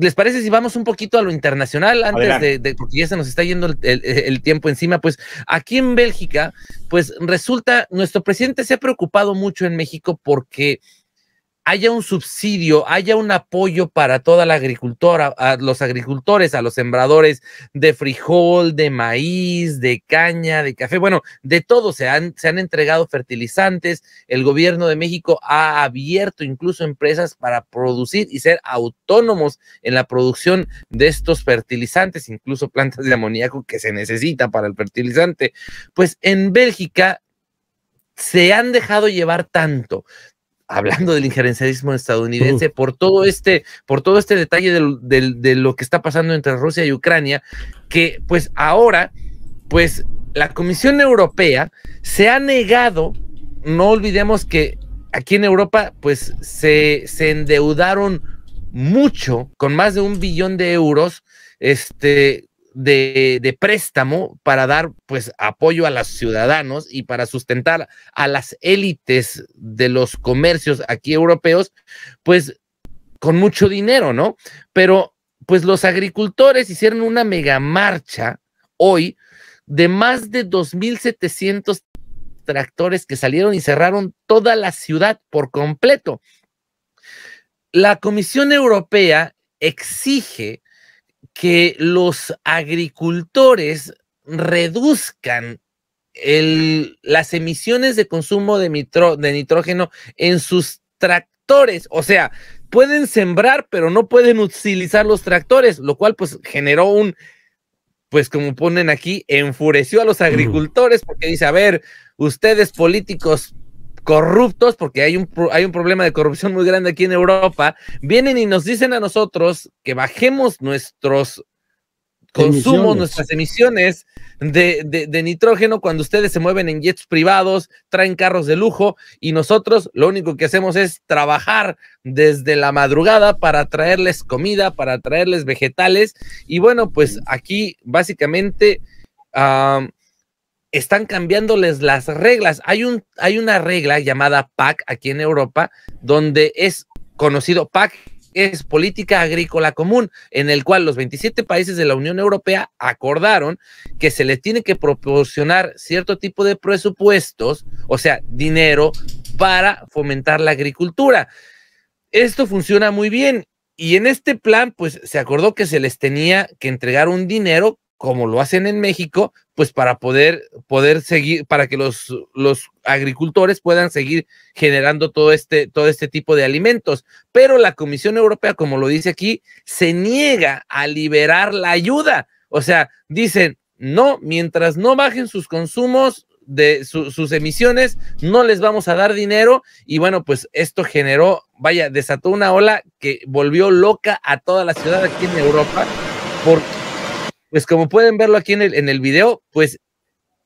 ¿Les parece si vamos un poquito a lo internacional antes de, porque ya se nos está yendo el, tiempo encima? Pues aquí en Bélgica, pues resulta, nuestro presidente se ha preocupado mucho en México porque haya un subsidio, haya un apoyo para toda la agricultora, a los agricultores, a los sembradores de frijol, de maíz, de caña, de café, bueno, de todo se han, se han entregado fertilizantes, el gobierno de México ha abierto incluso empresas para producir y ser autónomos en la producción de estos fertilizantes, incluso plantas de amoníaco que se necesita para el fertilizante. Pues en Bélgica se han dejado llevar tanto hablando del injerencialismo estadounidense, por todo este, por todo este detalle de, lo que está pasando entre Rusia y Ucrania, que pues ahora, pues la Comisión Europea se ha negado, no olvidemos que aquí en Europa, pues se, se endeudaron mucho, con más de un billón de euros, este, de, préstamo para dar pues apoyo a los ciudadanos y para sustentar a las élites de los comercios aquí europeos, pues con mucho dinero, ¿no? Pero pues los agricultores hicieron una mega marcha hoy de más de 2.700 tractores que salieron y cerraron toda la ciudad por completo. La Comisión Europea exige que los agricultores reduzcan el, las emisiones de consumo de, de nitrógeno en sus tractores. O sea, pueden sembrar, pero no pueden utilizar los tractores, lo cual pues generó un, pues como ponen aquí, enfureció a los agricultores porque dice, a ver, ustedes políticos corruptos, porque hay un, hay un problema de corrupción muy grande aquí en Europa, vienen y nos dicen a nosotros que bajemos nuestros consumos, nuestras emisiones de, de, nitrógeno cuando ustedes se mueven en jets privados, traen carros de lujo y nosotros lo único que hacemos es trabajar desde la madrugada para traerles comida, para traerles vegetales. Y bueno, pues aquí básicamente están cambiándoles las reglas. Hay, un, hay una regla llamada PAC aquí en Europa, donde es conocido PAC es política agrícola común, en el cual los 27 países de la Unión Europea acordaron que se les tiene que proporcionar cierto tipo de presupuestos, o sea, dinero para fomentar la agricultura. Esto funciona muy bien y en este plan, pues se acordó que se les tenía que entregar un dinero como lo hacen en México, pues para poder, poder seguir, para que los, los agricultores puedan seguir generando todo este, todo este tipo de alimentos. Pero la Comisión Europea, como lo dice aquí, se niega a liberar la ayuda. O sea, dicen, no, mientras no bajen sus consumos, de sus emisiones, no les vamos a dar dinero y bueno, pues esto generó, vaya, desató una ola que volvió loca a toda la ciudad aquí en Europa porque pues como pueden verlo aquí en el, en video, pues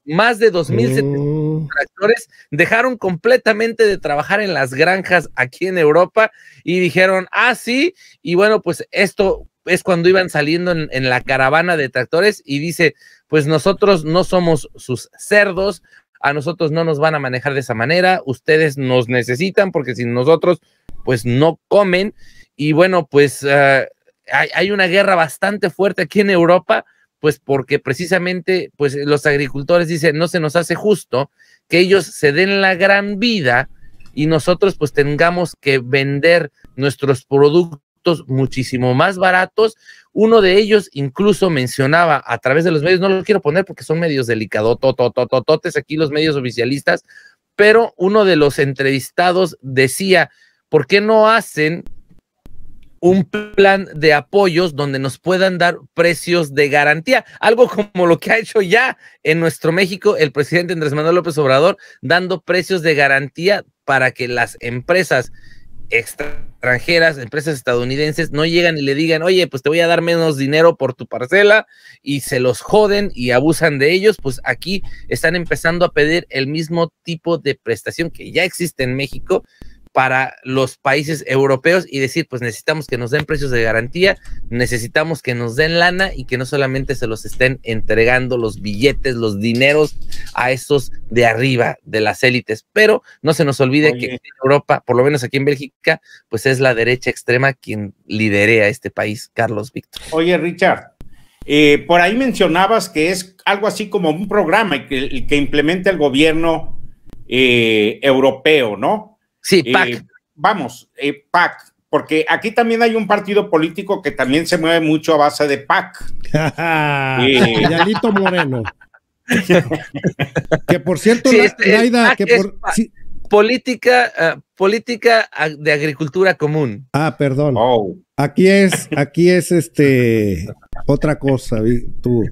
más de 2.700 tractores mm. dejaron completamente de trabajar en las granjas aquí en Europa y dijeron, ah, sí, y bueno, pues esto es cuando iban saliendo en, la caravana de tractores y dice, pues nosotros no somos sus cerdos, a nosotros no nos van a manejar de esa manera, ustedes nos necesitan porque sin nosotros, pues no comen y bueno, pues eh, hay una guerra bastante fuerte aquí en Europa pues porque precisamente pues los agricultores dicen, no se nos hace justo que ellos se den la gran vida y nosotros pues tengamos que vender nuestros productos muchísimo más baratos. Uno de ellos incluso mencionaba a través de los medios, no lo quiero poner porque son medios delicados, aquí los medios oficialistas, pero uno de los entrevistados decía, ¿por qué no hacen un plan de apoyos donde nos puedan dar precios de garantía, algo como lo que ha hecho ya en nuestro México el presidente Andrés Manuel López Obrador, dando precios de garantía para que las empresas extranjeras, empresas estadounidenses, no llegan y le digan, oye, pues te voy a dar menos dinero por tu parcela y se los joden y abusan de ellos, pues aquí están empezando a pedir el mismo tipo de prestación que ya existe en México para los países europeos y decir, pues necesitamos que nos den precios de garantía, necesitamos que nos den lana y que no solamente se los estén entregando los billetes, los dineros a esos de arriba, de las élites. Pero no se nos olvide que en Europa, por lo menos aquí en Bélgica, pues es la derecha extrema quien liderea este país, Carlos Víctor. Oye, Richard, eh, por ahí mencionabas que es algo así como un programa que, que implementa el gobierno eh, europeo, ¿no? Sí, eh, PAC. vamos, eh, PAC, porque aquí también hay un partido político que también se mueve mucho a base de PAC. Villalito eh, Moreno. que por cierto, la, este, que política, ah, política de agricultura común. Ah, perdón. Oh. Aquí es, aquí es este otra cosa, tú.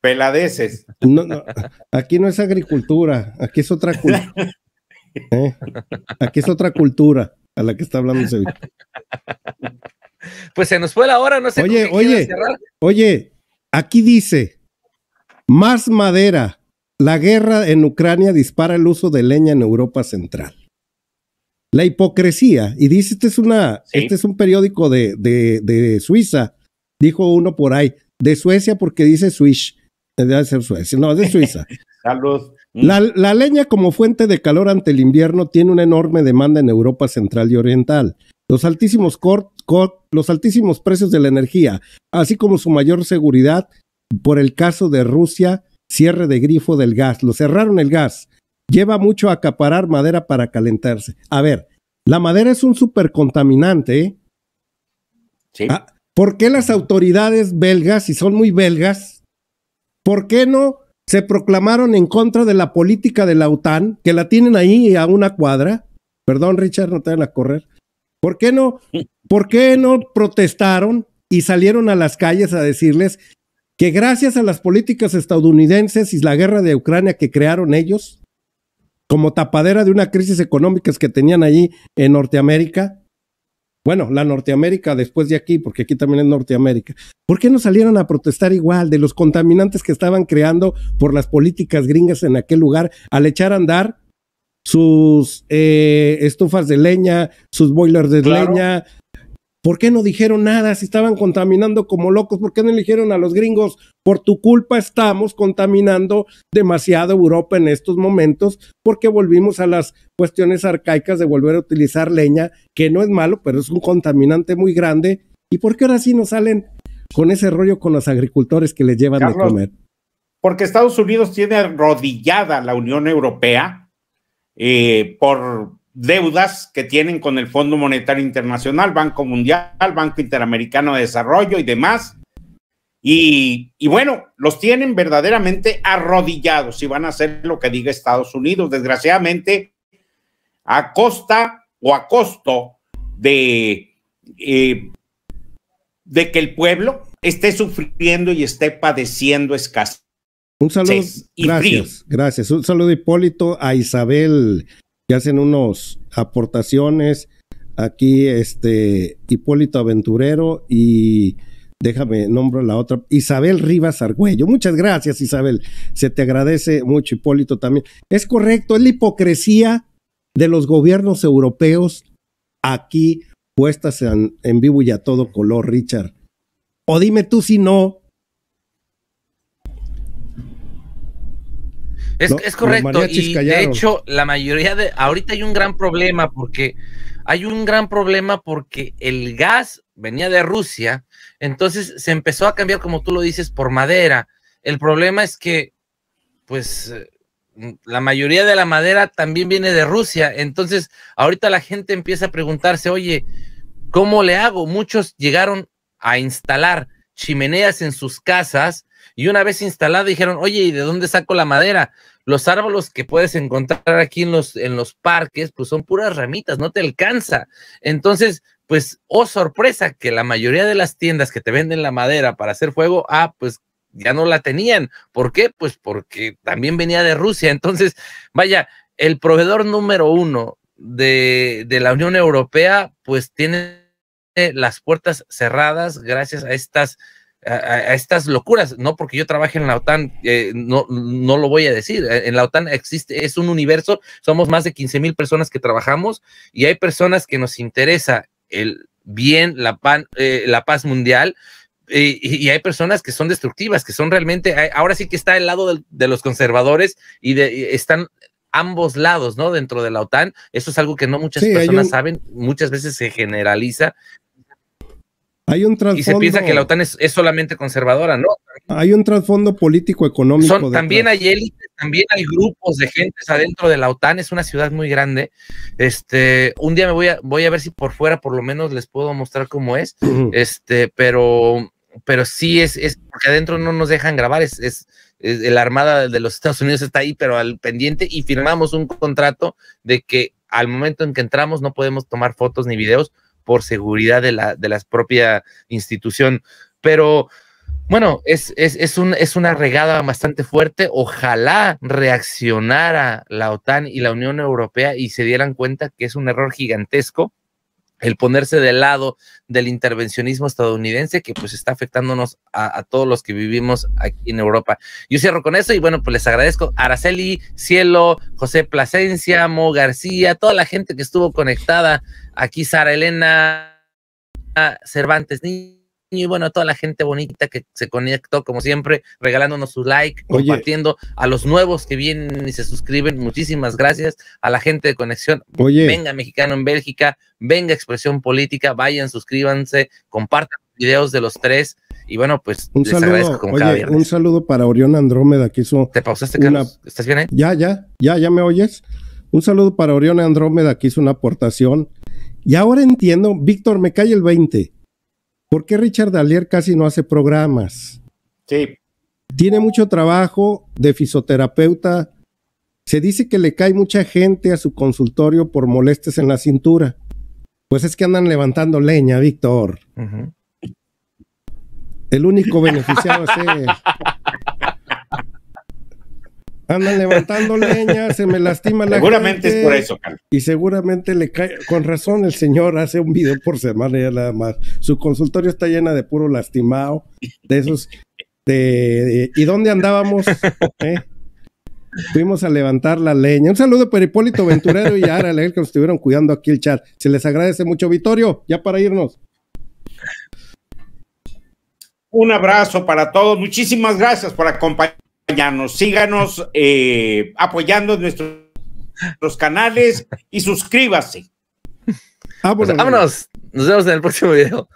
Peladeces. aquí no es agricultura, aquí es otra cosa ¿Eh? aquí es otra cultura a la que está hablando Pues se nos fue la hora, no sé. Oye, oye, oye, aquí dice, más madera, la guerra en Ucrania dispara el uso de leña en Europa Central. La hipocresía, y dice, este es, una, este es un periódico de, de, Suiza, dijo uno por ahí, de Suecia porque dice Swish, eh, debe ser Suecia, no, de Suiza. Saludos. Mm. La, leña como fuente de calor ante el invierno tiene una enorme demanda en Europa Central y Oriental. Los altísimos, los altísimos precios de la energía, así como su mayor seguridad por el caso de Rusia, cierre de grifo del gas. Lo cerraron el gas. Lleva mucho a acaparar madera para calentarse. A ver, la madera es un supercontaminante. ¿eh? Sí. Ah, ¿Por qué las autoridades belgas, y son muy belgas, por qué no se proclamaron en contra de la política de la OTAN, que la tienen ahí a una cuadra. Perdón, Richard, no te van a correr. ¿Por qué no, por qué no protestaron y salieron a las calles a decirles que gracias a las políticas estadounidenses y la guerra de Ucrania que crearon ellos, como tapadera de una crisis económica que tenían allí en Norteamérica, bueno, la Norteamérica después de aquí, porque aquí también es Norteamérica. ¿Por qué no salieron a protestar igual de los contaminantes que estaban creando por las políticas gringas en aquel lugar al echar a andar sus eh, estufas de leña, sus boilers de leña, ¿Por qué no dijeron nada si estaban contaminando como locos? ¿Por qué no eligieron a los gringos? Por tu culpa estamos contaminando demasiado Europa en estos momentos porque volvimos a las cuestiones arcaicas de volver a utilizar leña, que no es malo, pero es un contaminante muy grande. ¿Y por qué ahora sí nos salen con ese rollo con los agricultores que les llevan de comer? Porque Estados Unidos tiene arrodillada la Unión Europea eh, por deudas que tienen con el Fondo Monetario Internacional, Banco Mundial, Banco Interamericano de Desarrollo y demás. Y, bueno, los tienen verdaderamente arrodillados y van a hacer lo que diga Estados Unidos, desgraciadamente, a costa o a costo de, eh, que el pueblo esté sufriendo y esté padeciendo escasez. Un saludo, gracias, gracias. Un saludo Hipólito a Isabel que hacen unos aportaciones. Aquí, este, Hipólito Aventurero y déjame nombro la otra, Isabel Rivas Argüello. Muchas gracias, Isabel. Se te agradece mucho, Hipólito, también. Es correcto, es la hipocresía de los gobiernos europeos aquí puestas en vivo y a todo color, Richard. O dime tú si no, Es, correcto. Y de hecho, la mayoría de. Ahorita hay un gran problema porque. Hay un gran problema porque el gas venía de Rusia, entonces se empezó a cambiar, como tú lo dices, por madera. El problema es que, pues, eh, la mayoría de la madera también viene de Rusia. Entonces, ahorita la gente empieza a preguntarse, oye, ¿cómo le hago? Muchos llegaron a instalar chimeneas en sus casas y una vez instalada dijeron, oye, ¿y de dónde saco la madera? Los árboles que puedes encontrar aquí en los, en los parques, pues son puras ramitas, no te alcanza. Entonces, pues, oh sorpresa, que la mayoría de las tiendas que te venden la madera para hacer fuego, ah, pues ya no la tenían. ¿Por qué? Pues porque también venía de Rusia. Entonces, vaya, el proveedor número uno de, de la Unión Europea, pues tiene las puertas cerradas gracias a estas a, estas locuras, no porque yo trabaje en la OTAN, eh, no, no lo voy a decir, eh, en la OTAN existe, es un universo, somos más de 15 mil personas que trabajamos y hay personas que nos interesa el bien, la, eh, paz mundial. y, hay personas que son destructivas, que son realmente, ahora sí que está el lado de los conservadores y, están ambos lados, ¿no? Dentro de la OTAN. Eso es algo que no muchas personas saben, muchas veces se generaliza, hay un trasfondo, y se piensa que la OTAN es, solamente conservadora, ¿no? Hay un trasfondo político económico. también hay élites, también hay grupos de gente adentro de la OTAN, es una ciudad muy grande. Este, un día me voy a, voy a ver si por fuera por lo menos les puedo mostrar cómo es. Este, pero, pero sí es, es porque adentro no nos dejan grabar, es la armada de los Estados Unidos está ahí, pero al pendiente, y firmamos un contrato de que al momento en que entramos no podemos tomar fotos ni videos por seguridad de la, de propia institución. Pero bueno, es, es, es, un, es una regada bastante fuerte. Ojalá reaccionara la OTAN y la Unión Europea y se dieran cuenta que es un error gigantesco el ponerse del lado del intervencionismo estadounidense que pues está afectándonos a, todos los que vivimos aquí en Europa. Yo cierro con eso y bueno, pues les agradezco Araceli, Cielo, José Plasencia, Mo García, toda la gente que estuvo conectada aquí, Sara Elena, Cervantes y bueno, a toda la gente bonita que se conectó, como siempre, regalándonos su like, compartiendo a los nuevos que vienen y se suscriben. Muchísimas gracias a la gente de conexión. Venga, mexicano en Bélgica, venga, expresión política, vayan, suscríbanse, compartan videos de los tres. Y bueno, pues un les saludo, agradezco como cada Un saludo para Orión Andrómeda que hizo. ¿Te pausaste, ¿Estás bien Ya, ya, ya, ya me oyes. Un saludo para Orión Andrómeda que hizo una aportación. Y ahora entiendo, Víctor, me cae el 20 ¿Por qué Richard Dalier casi no hace programas? Sí. Tiene mucho trabajo de fisioterapeuta. Se dice que le cae mucha gente a su consultorio por molestias en la cintura. Pues es que andan levantando leña, Víctor. El único beneficiado es Andan levantando leña, se me lastima la Seguramente es por eso, Carlos. Y seguramente le cae. Con razón, el señor hace un video por semana ya nada más. Su consultorio está llena de puro lastimado, de esos. ¿Y dónde andábamos? ¿Eh? Fuimos a levantar la leña. Un saludo para Hipólito Venturero y Ara la que nos estuvieron cuidando aquí el chat. Se les agradece mucho, Vitorio. Ya para irnos. Un abrazo para todos. Muchísimas gracias por acompañarnos nos Síganos eh, apoyando nuestros, canales y suscríbase. Ah, pues vámonos. Nos vemos en el próximo video.